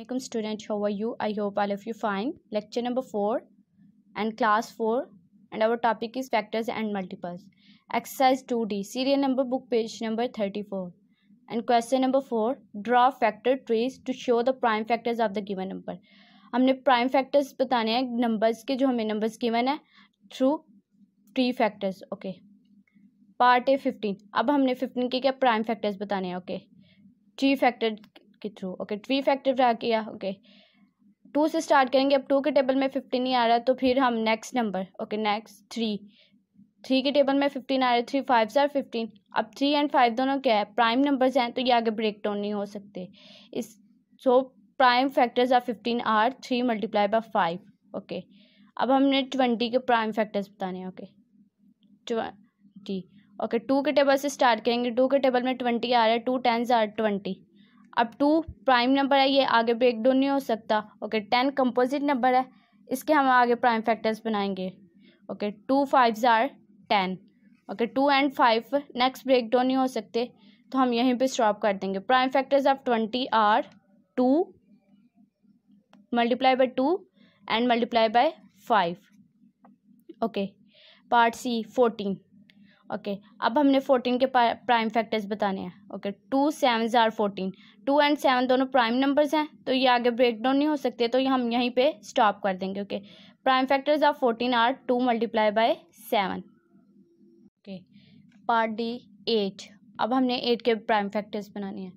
Assalamualaikum student how are you I hope all of you fine lecture number 4 and class 4 and our topic is factors and multiples exercise 2d serial number book page number 34 and question number 4 draw factor trees to show the prime factors of the given number हमने prime factors बताने हैं numbers के जो हमें numbers given है through tree factors okay part है fifteen अब हमने फिफ्टीन के क्या प्राइम फैक्टर्स बताने हैं ओके okay. थ्री फैक्टर के through okay tree factor draw किया ओके टू से स्टार्ट करेंगे अब टू के टेबल में तो फिफ्टीन ही आ रहा है तो फिर हम next number okay next three three के टेबल में फिफ्टीन आ रहा है थ्री फाइव सर फिफ्टीन अब थ्री एंड फाइव दोनों क्या है प्राइम नंबर्स हैं तो ये आगे ब्रेक डाउन नहीं हो सकते इस so prime factors are fifteen are three multiply by five okay अब हमने ट्वेंटी के प्राइम फैक्टर्स बताने हैं ओके ट्वेंटी ओके टू के टेबल से स्टार्ट करेंगे टू के टेबल में ट्वेंटी आ रहा है टू टेंस आर ट्वेंटी अब टू प्राइम नंबर है ये आगे ब्रेक डाउन नहीं हो सकता ओके टेन कंपोजिट नंबर है इसके हम आगे प्राइम फैक्टर्स बनाएंगे okay two five are ten okay two and five next break down नहीं हो सकते तो हम यहीं पे स्टॉप कर देंगे prime factors of twenty are two multiply by two and multiply by five okay part C fourteen okay अब हमने फोर्टीन के प्राइम फैक्टर्स बताने हैं okay two seven are fourteen two and seven दोनों प्राइम नंबर्स हैं तो ये आगे ब्रेक डाउन नहीं हो सकते तो ये हम यहीं पे स्टॉप कर देंगे okay prime factors of fourteen are two multiply by seven okay part D eight अब हमने एट के प्राइम फैक्टर्स बनाने हैं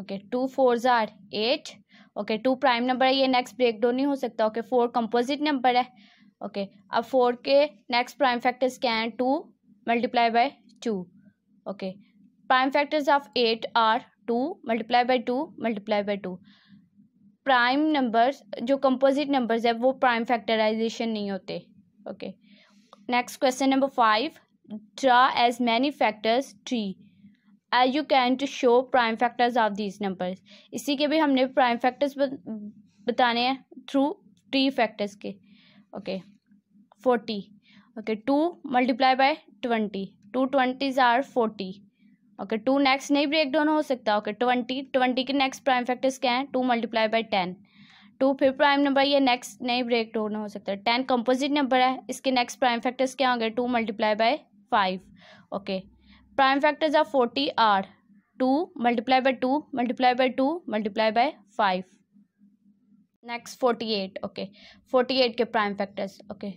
okay two four are eight okay two prime number है ये नेक्स्ट ब्रेक डाउन नहीं हो सकता okay four composite number okay ओके okay, अब फोर के नेक्स्ट प्राइम फैक्टर्स क्या हैं two multiply by two okay prime factors of eight are two multiply by two multiply by two prime numbers जो composite numbers है वो prime factorization नहीं होते okay next question number five draw as many factors tree as you can to show prime factors of these numbers इसी के भी हमने prime factors बताने हैं थ्रू थ्री फैक्टर्स के okay forty okay two multiply by twenty two twenties are forty okay two next नहीं break down हो सकता ओके ट्वेंटी ट्वेंटी के नेक्स्ट प्राइम फैक्टर्स क्या हैं two multiply by ten two फिर प्राइम नंबर ये next नहीं ब्रेक डाउन हो सकता है टेन कंपोजिट नंबर है इसके नेक्स्ट प्राइम फैक्टर्स क्या होंगे two multiply by five okay prime factors of forty are two multiply by two multiply by two multiply by five next forty eight okay forty eight के prime factors okay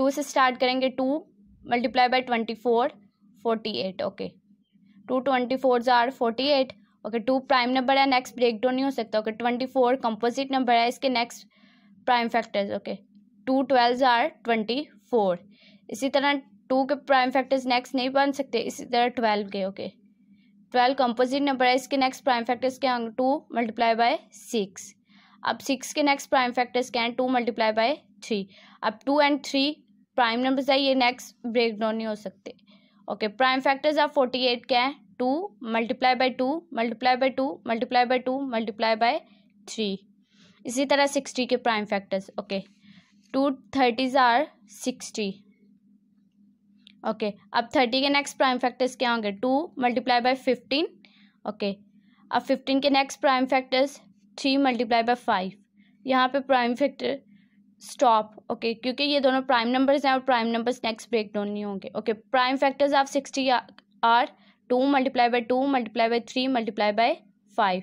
two से start करेंगे two multiply by twenty four forty eight okay two twenty four are forty eight okay two prime number है next break down नहीं हो सकता okay twenty four composite number है इसके next prime factors okay two twelve are twenty four इसी तरह to के prime factors next नहीं बन सकते इसी तरह ट्वेल्व के ओके ट्वेल्व कंपोजिट नंबर है इसके नेक्स्ट प्राइम फैक्टर्स क्या होंगे टू मल्टीप्लाई बाय सिक्स अब सिक्स के नेक्स्ट प्राइम फैक्टर्स क्या हैं टू मल्टीप्लाई बाय थ्री अब two and three prime numbers है ये नेक्स्ट ब्रेक डाउन नहीं हो सकते ओके प्राइम फैक्टर्स आप फोर्टी एट क्या है two multiply by two multiply by two multiply by two multiply by three इसी तरह सिक्सटी के prime factors okay two thirties are sixty okay अब थर्टी के नेक्स्ट प्राइम फैक्टर्स क्या होंगे two multiply by fifteen okay अब fifteen के next prime factors three multiply by five यहाँ पे prime factor stop okay okay, क्योंकि ये दोनों प्राइम नंबर्स हैं और prime numbers next break down नहीं होंगे okay prime factors of sixty are two multiply by two multiply by three multiply by five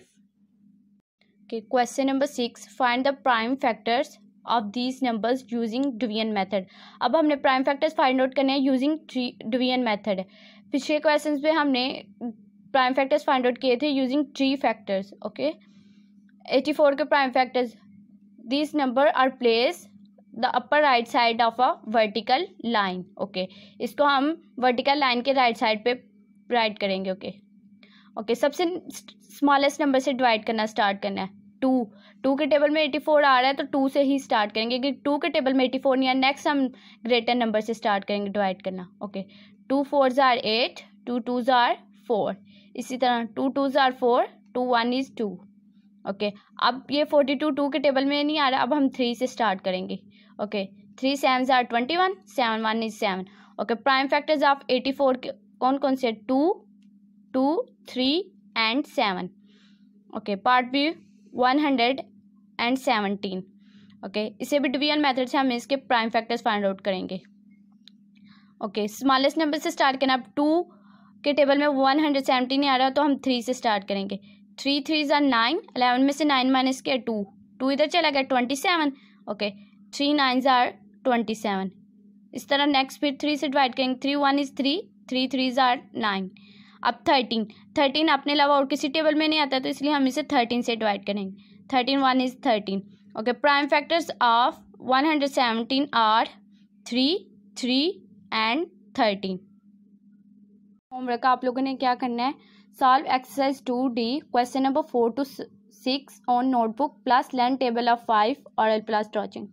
okay question number six find the prime factors of these numbers using division method अब हमने prime factors find out करने हैं using division method पिछले question में हमने prime factors find out किए थे using three factors okay eighty four के prime factors this number are place the upper right side of a vertical line okay इसको हम वर्टिकल लाइन के right side पे राइट करेंगे ओके okay. ओके okay, सबसे smallest number से divide करना start करना है टू टू के टेबल में एटी फोर आ रहा है तो टू से ही स्टार्ट करेंगे क्योंकि टू के टेबल में एटी फोर नहीं नेक्स्ट हम ग्रेटर नंबर से स्टार्ट करेंगे डिवाइड करना okay two four are eight two two are four इसी तरह two two are four two one is two okay अब ये फोर्टी टू टू के टेबल में नहीं आ रहा अब हम थ्री से स्टार्ट करेंगे okay three seven are twenty one seven one is seven okay prime factors of eighty four के कौन कौन से two two three and seven okay part B one hundred and seventeen okay इसे भी division method से हम इसके prime factors find out करेंगे ओके स्मॉलेस्ट नंबर से स्टार्ट करना अब टू के टेबल में वन हंड्रेड सेवनटीन आ रहा है तो हम थ्री से स्टार्ट करेंगे three three are nine eleven में से नाइन माइनस किया टू टू इधर चला गया twenty seven okay three nine are twenty seven इस तरह नेक्स्ट फिर थ्री से डिवाइड करेंगे three one is three three three are nine अब थर्टीन थर्टीन अपने अलावा और किसी टेबल में नहीं आता तो इसलिए हम इसे थर्टीन से डिवाइड करेंगे thirteen one is thirteen okay prime factors of one hundred seventeen are three three and thirteen homework आप लोगों ने क्या करना है Solve exercise 2D, question number 4 to 6 on notebook plus learn table of 5 oral plus touching.